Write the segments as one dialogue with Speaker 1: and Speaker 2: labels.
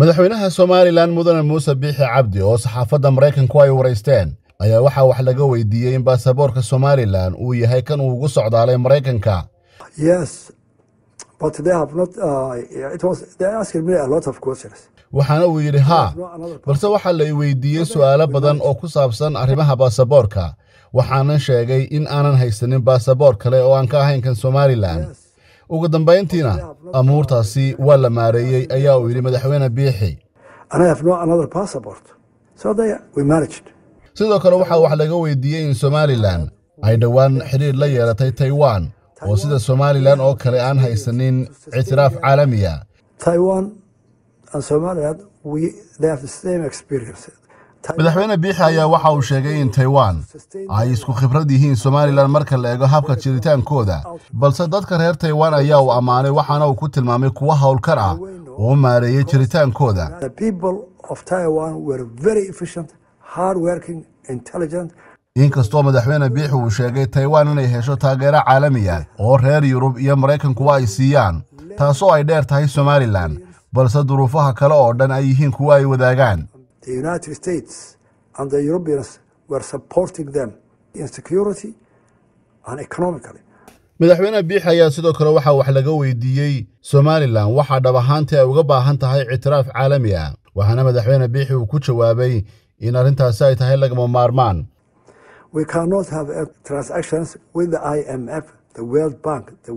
Speaker 1: madaxweynaha somalilan mudane muuse biixi cabdi oo saxaafadda maraykanku ay waraysteen ayaa waxaa wax laga weydiiyey in baasaboorka somalilan uu yahay kan uu ugu socdaalay maraykanka uh, waxaana uu yidhi haa balse waxaa la i weydiiyey su'aalo badan oo ku saabsan arrimaha baasaboorka waxaanan sheegay in aanan haysanin baasaboor kale oo aan ka ahayn kan somalilan ugu dambayntiina amuurtaasi waa la maareeyey ayaa uu yidhi madaxweyne biixi sidoo kale waxaa wax laga weydiiyey in somalilan ay dhowaan xidhiir la yeelatay taiwan oo sida somalilan oo kale aan haysanin ictiraaf caalamiya ah madaxweyne biixi ayaa waxa uu sheegay in taiwan ay isku khibrad yihiin somalilan marka la eego habka jiritaankooda balse dadka reer taiwan ayaa uu ammaanay waxaana uu ku tilmaamay kuwo howlkar ah oo maareeyey jiritaankooda inkastoo madaxweyne biixi uu sheegay taiwan inay hesho taageero caalamiya oo reer yurub iyo maraykankuwa ay siiyaan taasoo ay dheer tahay somalilan balse duruufaha kale oo dhan ay yihiin kuwa ay wadaagaan
Speaker 2: the United States and the Europeans were supporting them in security and economically. madaxweyne biix
Speaker 1: ayaa sidoo kale waxaa wax laga weydiiyey somalilan waxaa dhab ahaantii ay uga baahan tahay ictiraaf caalami ah waxaana madaxweyne biixi uu ku jawaabay in arrintaasi ay tahay lagama maarmaan
Speaker 2: we cannot have transactions with the IMF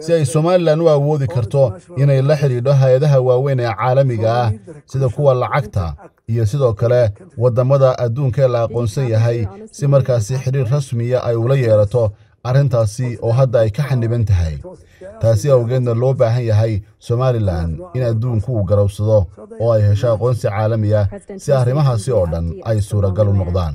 Speaker 2: si
Speaker 1: ay somalilan u awoodi karto inay la xidhiidho hay-adaha waaweyn ee caalamiga ah sida kuwa lacagta iyo sidoo kale waddammada adduunkaee la aqoonsan yahay si markaasi xidhiir rasmiya ah ay ula yeelato arrintaasi oo hadda ay ka xaniban tahay taasi awgeedna loo baahan yahay somalilan in adduunku uu garowsado oo ay hesho aqoonsi caalamiya ah, si arrimahaasi oo dhan ay suuragal u noqdaan